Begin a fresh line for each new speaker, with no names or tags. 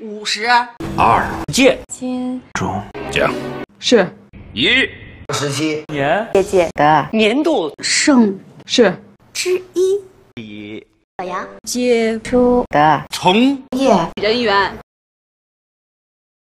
五十
二届
金钟
奖是一十七
年届的年度盛
是之一出的从业
人员。